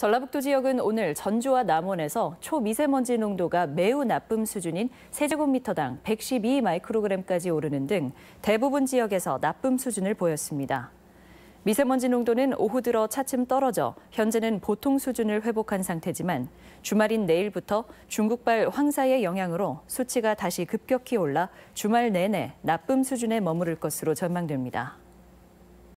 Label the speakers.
Speaker 1: 전라북도 지역은 오늘 전주와 남원에서 초미세먼지 농도가 매우 나쁨 수준인 세제곱미터당 112 마이크로그램까지 오르는 등 대부분 지역에서 나쁨 수준을 보였습니다. 미세먼지 농도는 오후 들어 차츰 떨어져 현재는 보통 수준을 회복한 상태지만 주말인 내일부터 중국발 황사의 영향으로 수치가 다시 급격히 올라 주말 내내 나쁨 수준에 머무를 것으로 전망됩니다.